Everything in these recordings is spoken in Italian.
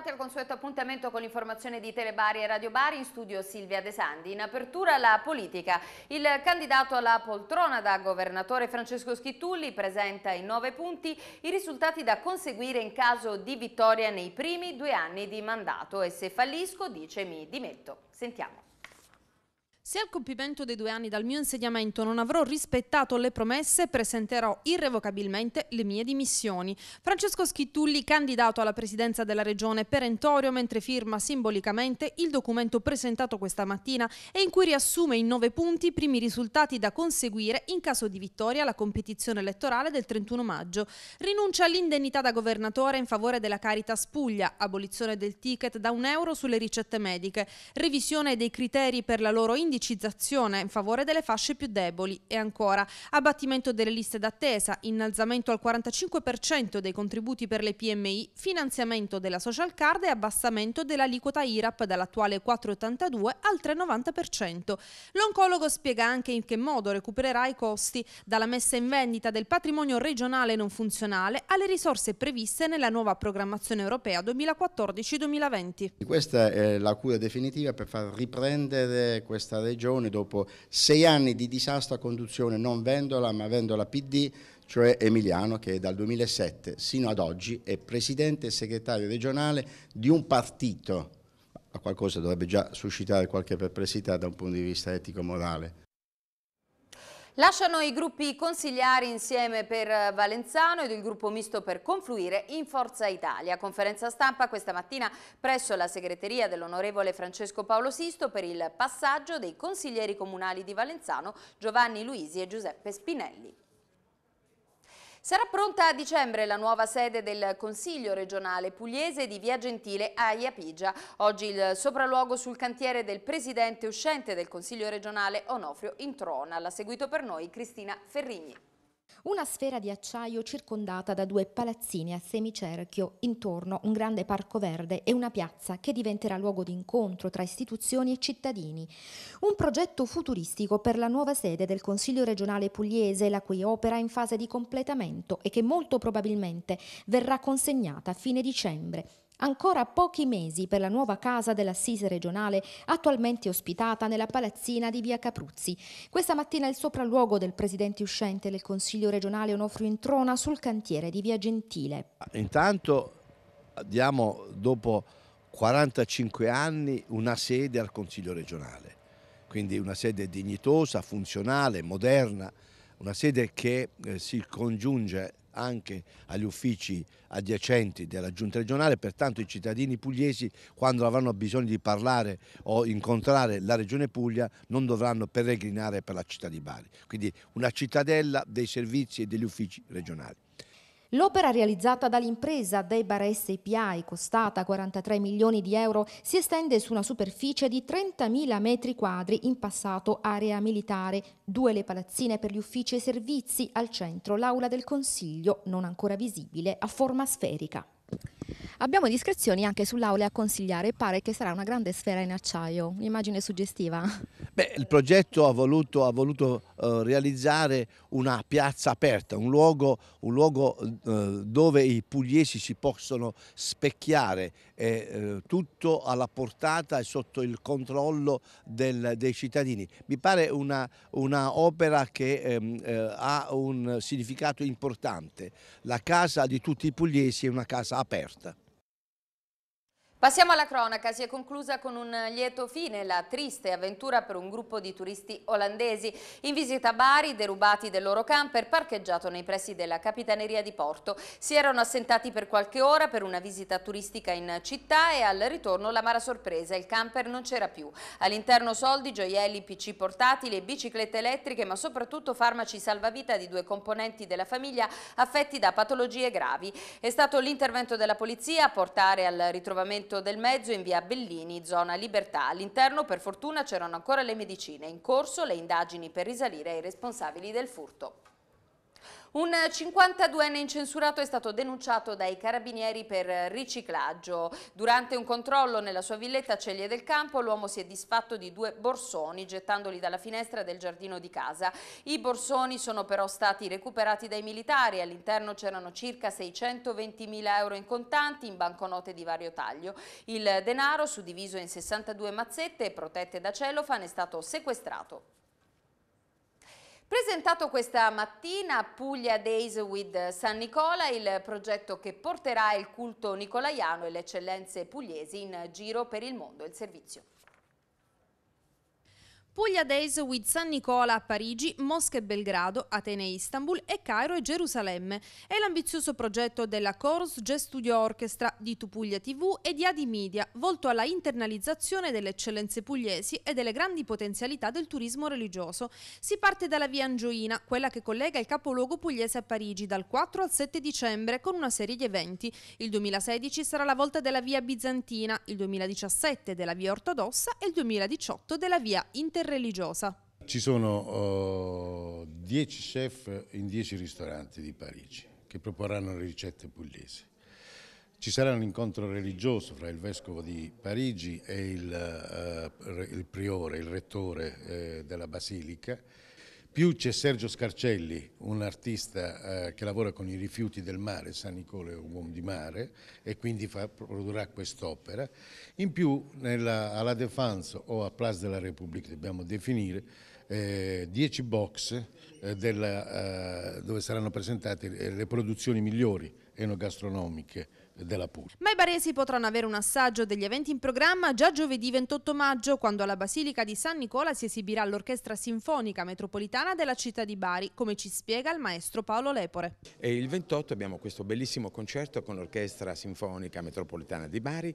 Bentrovati al consueto appuntamento con l'informazione di Telebari e Radio Bari, in studio Silvia De Sandi. In apertura la politica. Il candidato alla poltrona da governatore Francesco Schittulli presenta in nove punti i risultati da conseguire in caso di vittoria nei primi due anni di mandato e se fallisco dice mi dimetto. Sentiamo. Se al compimento dei due anni dal mio insediamento non avrò rispettato le promesse, presenterò irrevocabilmente le mie dimissioni. Francesco Schittulli, candidato alla presidenza della regione perentorio, mentre firma simbolicamente il documento presentato questa mattina e in cui riassume in nove punti i primi risultati da conseguire in caso di vittoria alla competizione elettorale del 31 maggio. Rinuncia all'indennità da governatore in favore della Caritas Puglia, abolizione del ticket da un euro sulle ricette mediche, revisione dei criteri per la loro indicazione politicizzazione in favore delle fasce più deboli e ancora abbattimento delle liste d'attesa, innalzamento al 45% dei contributi per le PMI, finanziamento della social card e abbassamento dell'aliquota IRAP dall'attuale 4,82 al 3,90%. L'oncologo spiega anche in che modo recupererà i costi dalla messa in vendita del patrimonio regionale non funzionale alle risorse previste nella nuova programmazione europea 2014-2020. Questa è la cura definitiva per far riprendere questa regione Regione dopo sei anni di disasta conduzione non vendola ma vendola PD, cioè Emiliano che dal 2007 sino ad oggi è presidente e segretario regionale di un partito. qualcosa dovrebbe già suscitare qualche perplessità da un punto di vista etico-morale. Lasciano i gruppi consigliari insieme per eh, Valenzano ed il gruppo misto per confluire in Forza Italia. Conferenza stampa questa mattina presso la segreteria dell'onorevole Francesco Paolo Sisto per il passaggio dei consiglieri comunali di Valenzano Giovanni Luisi e Giuseppe Spinelli. Sarà pronta a dicembre la nuova sede del Consiglio regionale pugliese di Via Gentile a Iapigia. Oggi il sopralluogo sul cantiere del presidente uscente del Consiglio regionale Onofrio in trona. L'ha seguito per noi Cristina Ferrigni. Una sfera di acciaio circondata da due palazzini a semicerchio, intorno un grande parco verde e una piazza che diventerà luogo di incontro tra istituzioni e cittadini. Un progetto futuristico per la nuova sede del Consiglio regionale pugliese, la cui opera è in fase di completamento e che molto probabilmente verrà consegnata a fine dicembre. Ancora pochi mesi per la nuova casa dell'Assise regionale attualmente ospitata nella palazzina di via Capruzzi. Questa mattina il sopralluogo del presidente uscente del Consiglio regionale Onofrio Introna sul cantiere di via Gentile. Intanto diamo dopo 45 anni una sede al Consiglio regionale, quindi una sede dignitosa, funzionale, moderna, una sede che eh, si congiunge anche agli uffici adiacenti della giunta regionale, pertanto i cittadini pugliesi quando avranno bisogno di parlare o incontrare la regione Puglia non dovranno peregrinare per la città di Bari, quindi una cittadella dei servizi e degli uffici regionali. L'opera realizzata dall'impresa Debara SPI, costata 43 milioni di euro, si estende su una superficie di 30.000 metri quadri, in passato area militare, due le palazzine per gli uffici e servizi, al centro l'aula del Consiglio, non ancora visibile, a forma sferica. Abbiamo discrezioni anche sull'aula a consigliare, pare che sarà una grande sfera in acciaio, un'immagine suggestiva. Beh, il progetto ha voluto, ha voluto eh, realizzare una piazza aperta, un luogo, un luogo eh, dove i pugliesi si possono specchiare, eh, eh tutto alla portata e sotto il controllo del, dei cittadini. Mi pare un'opera una opera che ehm, eh, ha un significato importante. La casa di tutti i pugliesi è una casa aperta. Passiamo alla cronaca, si è conclusa con un lieto fine la triste avventura per un gruppo di turisti olandesi in visita a Bari, derubati del loro camper parcheggiato nei pressi della Capitaneria di Porto. Si erano assentati per qualche ora per una visita turistica in città e al ritorno la mara sorpresa, il camper non c'era più. All'interno soldi, gioielli, pc portatili e biciclette elettriche ma soprattutto farmaci salvavita di due componenti della famiglia affetti da patologie gravi. È stato l'intervento della polizia a portare al ritrovamento Cospito del Mezzo in via Bellini, zona Libertà. All'interno per fortuna c'erano ancora le medicine. In corso le indagini per risalire ai responsabili del furto. Un 52enne incensurato è stato denunciato dai carabinieri per riciclaggio. Durante un controllo nella sua villetta Ceglie del Campo l'uomo si è disfatto di due borsoni gettandoli dalla finestra del giardino di casa. I borsoni sono però stati recuperati dai militari. All'interno c'erano circa 620.000 euro in contanti in banconote di vario taglio. Il denaro, suddiviso in 62 mazzette protette da celofane, è stato sequestrato. Presentato questa mattina Puglia Days with San Nicola, il progetto che porterà il culto nicolaiano e le eccellenze pugliesi in giro per il mondo. Il servizio. Puglia Days with San Nicola a Parigi, Mosca e Belgrado, Atene e Istanbul e Cairo e Gerusalemme. È l'ambizioso progetto della Chorus Jazz Studio Orchestra di Tupuglia TV e di Adi Media, volto alla internalizzazione delle eccellenze pugliesi e delle grandi potenzialità del turismo religioso. Si parte dalla via Angioina, quella che collega il capoluogo pugliese a Parigi dal 4 al 7 dicembre con una serie di eventi. Il 2016 sarà la volta della via Bizantina, il 2017 della via Ortodossa e il 2018 della via Internazionale interreligiosa. Ci sono 10 uh, eh, chef in 10 ristoranti di Parigi che proporranno le ricette pugliesi. Ci sarà un incontro religioso fra il vescovo di Parigi e il, uh, il priore, il rettore eh, della basilica più c'è Sergio Scarcelli, un artista eh, che lavora con i rifiuti del mare, San Nicola è un uomo di mare e quindi fa, produrrà quest'opera. In più nella, alla Defense o a Place de la Repubblica dobbiamo definire 10 eh, box eh, della, eh, dove saranno presentate le produzioni migliori enogastronomiche della PUR. Ma i baresi potranno avere un assaggio degli eventi in programma già giovedì 28 maggio, quando alla Basilica di San Nicola si esibirà l'Orchestra Sinfonica Metropolitana della città di Bari, come ci spiega il maestro Paolo Lepore. E il 28 abbiamo questo bellissimo concerto con l'Orchestra Sinfonica Metropolitana di Bari,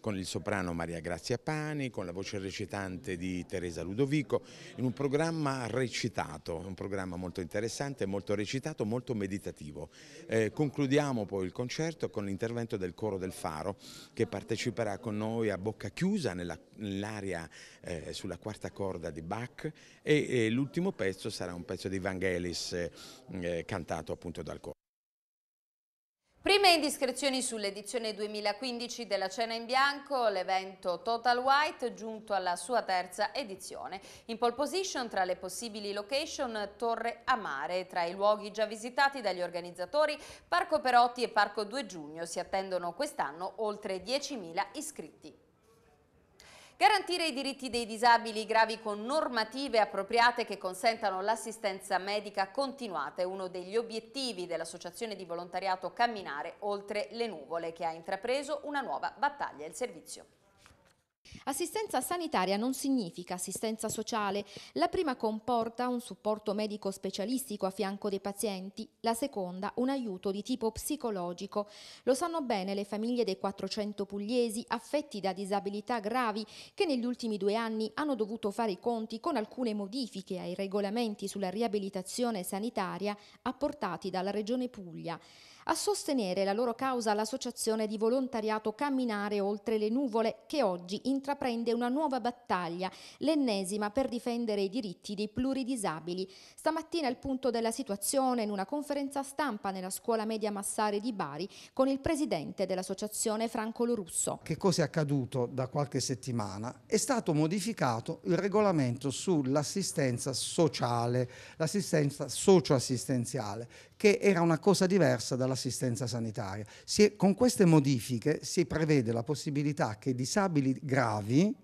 con il soprano Maria Grazia Pani, con la voce recitante di Teresa Ludovico, in un programma recitato, un programma molto interessante, molto recitato, molto meditativo. Eh, concludiamo poi il concerto con l'intervento intervento del coro del Faro che parteciperà con noi a bocca chiusa nell'area eh, sulla quarta corda di Bach e, e l'ultimo pezzo sarà un pezzo di Vangelis eh, cantato appunto dal coro. Prime indiscrezioni sull'edizione 2015 della Cena in Bianco, l'evento Total White giunto alla sua terza edizione. In pole position tra le possibili location Torre Amare, tra i luoghi già visitati dagli organizzatori Parco Perotti e Parco 2 Giugno si attendono quest'anno oltre 10.000 iscritti. Garantire i diritti dei disabili gravi con normative appropriate che consentano l'assistenza medica continuata è uno degli obiettivi dell'associazione di volontariato Camminare Oltre le Nuvole che ha intrapreso una nuova battaglia. Il servizio. Assistenza sanitaria non significa assistenza sociale. La prima comporta un supporto medico specialistico a fianco dei pazienti, la seconda un aiuto di tipo psicologico. Lo sanno bene le famiglie dei 400 pugliesi affetti da disabilità gravi che negli ultimi due anni hanno dovuto fare i conti con alcune modifiche ai regolamenti sulla riabilitazione sanitaria apportati dalla Regione Puglia. A sostenere la loro causa l'associazione di volontariato Camminare oltre le nuvole che oggi intraprende una nuova battaglia, l'ennesima per difendere i diritti dei pluridisabili. Stamattina il punto della situazione in una conferenza stampa nella scuola media Massari di Bari con il presidente dell'associazione Franco Lorusso. Che cosa è accaduto da qualche settimana? È stato modificato il regolamento sull'assistenza sociale, l'assistenza socioassistenziale, che era una cosa diversa dalla all'assistenza sanitaria. Si, con queste modifiche si prevede la possibilità che disabili gravi,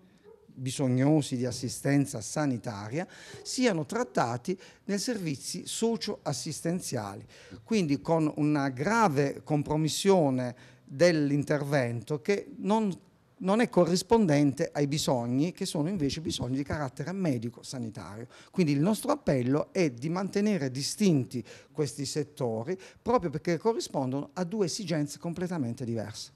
bisognosi di assistenza sanitaria siano trattati nei servizi socio-assistenziali, quindi con una grave compromissione dell'intervento che non non è corrispondente ai bisogni che sono invece bisogni di carattere medico-sanitario. Quindi il nostro appello è di mantenere distinti questi settori proprio perché corrispondono a due esigenze completamente diverse.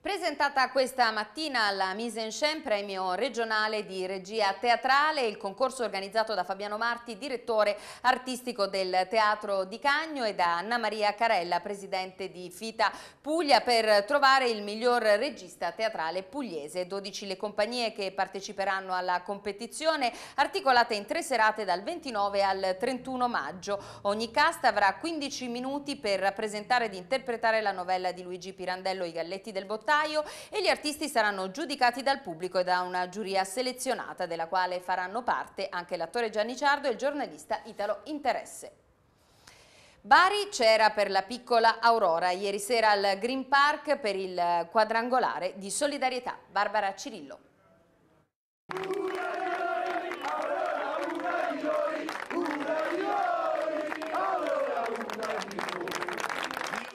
Presentata questa mattina la Mise en Scène premio regionale di regia teatrale, il concorso organizzato da Fabiano Marti, direttore artistico del Teatro di Cagno e da Anna Maria Carella, presidente di Fita Puglia, per trovare il miglior regista teatrale pugliese. 12 le compagnie che parteciperanno alla competizione, articolate in tre serate dal 29 al 31 maggio. Ogni cast avrà 15 minuti per rappresentare ed interpretare la novella di Luigi Pirandello, I Galletti del Bottino postaio e gli artisti saranno giudicati dal pubblico e da una giuria selezionata della quale faranno parte anche l'attore Gianni Ciardo e il giornalista Italo Interesse. Bari c'era per la piccola Aurora ieri sera al Green Park per il quadrangolare di solidarietà. Barbara Cirillo.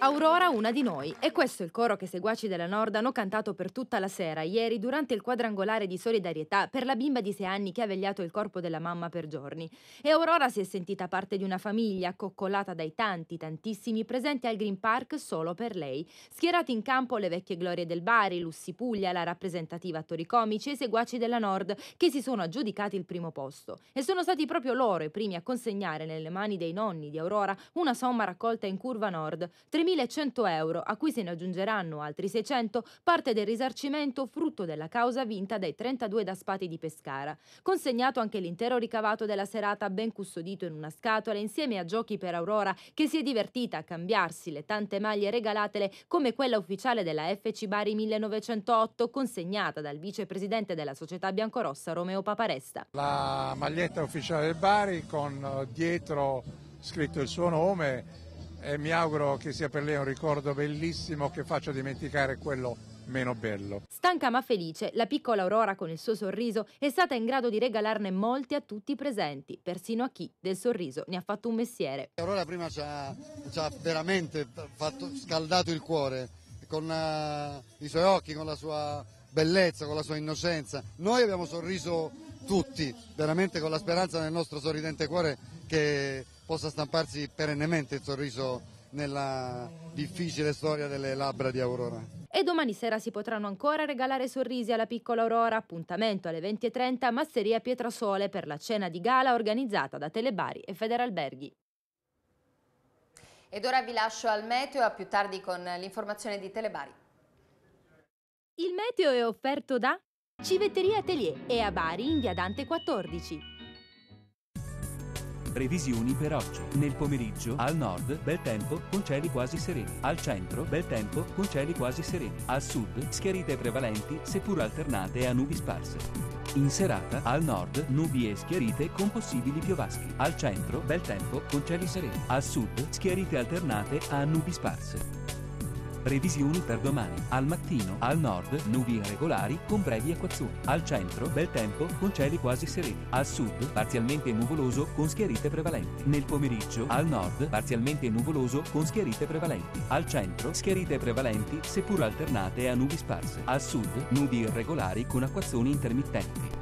Aurora una di noi. E questo è il coro che i seguaci della Nord hanno cantato per tutta la sera, ieri, durante il quadrangolare di solidarietà per la bimba di 6 anni che ha vegliato il corpo della mamma per giorni. E Aurora si è sentita parte di una famiglia, coccolata dai tanti, tantissimi presenti al Green Park solo per lei. Schierati in campo le vecchie glorie del Bari, Lussi Puglia, la rappresentativa attori comici e i seguaci della Nord che si sono aggiudicati il primo posto. E sono stati proprio loro i primi a consegnare nelle mani dei nonni di Aurora una somma raccolta in curva Nord. 3.000 1.100 euro, a cui se ne aggiungeranno altri 600, parte del risarcimento frutto della causa vinta dai 32 daspati di Pescara. Consegnato anche l'intero ricavato della serata ben custodito in una scatola insieme a giochi per Aurora che si è divertita a cambiarsi le tante maglie regalatele come quella ufficiale della FC Bari 1908 consegnata dal vicepresidente della società biancorossa Romeo Paparesta. La maglietta ufficiale del Bari con eh, dietro scritto il suo nome e mi auguro che sia per lei un ricordo bellissimo che faccia dimenticare quello meno bello. Stanca ma felice, la piccola Aurora con il suo sorriso è stata in grado di regalarne molti a tutti i presenti, persino a chi del sorriso ne ha fatto un mestiere. Aurora prima ci ha, ci ha veramente fatto, scaldato il cuore con uh, i suoi occhi, con la sua bellezza, con la sua innocenza. Noi abbiamo sorriso tutti, veramente con la speranza nel nostro sorridente cuore che possa stamparsi perennemente il sorriso nella difficile storia delle labbra di Aurora. E domani sera si potranno ancora regalare sorrisi alla piccola Aurora, appuntamento alle 20.30 a Masseria Pietrasole per la cena di gala organizzata da Telebari e Federalberghi. Ed ora vi lascio al meteo, a più tardi con l'informazione di Telebari. Il meteo è offerto da Civetteria Atelier e a Bari in via Dante 14. Previsioni per oggi. Nel pomeriggio, al nord, bel tempo, con cieli quasi sereni. Al centro, bel tempo, con cieli quasi sereni. Al sud, schiarite prevalenti, seppur alternate a nubi sparse. In serata, al nord, nubi e schiarite con possibili piovaschi. Al centro, bel tempo, con cieli sereni. Al sud, schiarite alternate a nubi sparse. Previsioni per domani. Al mattino, al nord, nubi irregolari con brevi acquazzoni. Al centro, bel tempo con cieli quasi sereni. Al sud, parzialmente nuvoloso con schiarite prevalenti. Nel pomeriggio, al nord, parzialmente nuvoloso con schiarite prevalenti. Al centro, schiarite prevalenti seppur alternate a nubi sparse. Al sud, nubi irregolari con acquazzoni intermittenti.